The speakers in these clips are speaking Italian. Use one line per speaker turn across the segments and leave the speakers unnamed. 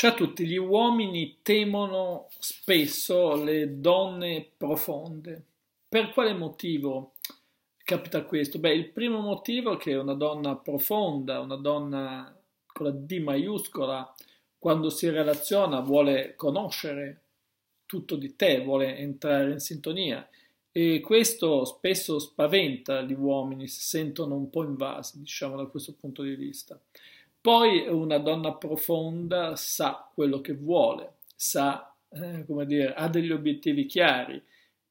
Ciao a tutti, gli uomini temono spesso le donne profonde. Per quale motivo capita questo? Beh, il primo motivo è che una donna profonda, una donna con la D maiuscola, quando si relaziona vuole conoscere tutto di te, vuole entrare in sintonia e questo spesso spaventa gli uomini, si sentono un po' invasi, diciamo da questo punto di vista. Poi una donna profonda sa quello che vuole, sa, eh, come dire, ha degli obiettivi chiari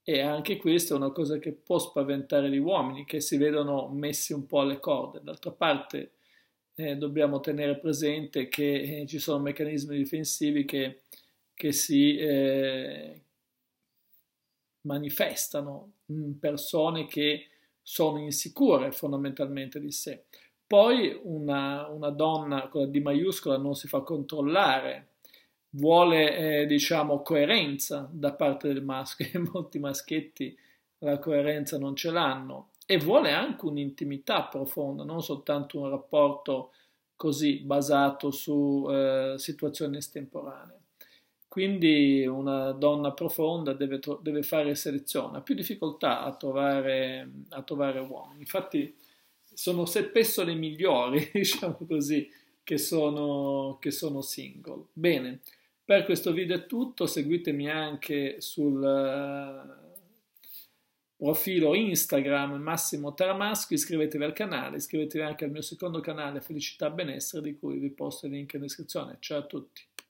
e anche questa è una cosa che può spaventare gli uomini che si vedono messi un po' alle corde. D'altra parte eh, dobbiamo tenere presente che eh, ci sono meccanismi difensivi che, che si eh, manifestano in persone che sono insicure fondamentalmente di sé. Poi una, una donna con la D maiuscola non si fa controllare, vuole eh, diciamo coerenza da parte del maschio e molti maschietti la coerenza non ce l'hanno e vuole anche un'intimità profonda, non soltanto un rapporto così basato su eh, situazioni estemporanee. Quindi una donna profonda deve, deve, fare selezione, ha più difficoltà a trovare, a trovare uomini. Infatti sono spesso le migliori, diciamo così, che sono, che sono single. Bene, per questo video è tutto, seguitemi anche sul eh, profilo Instagram Massimo Taramasco, iscrivetevi al canale, iscrivetevi anche al mio secondo canale Felicità Benessere di cui vi posto il link in descrizione. Ciao a tutti!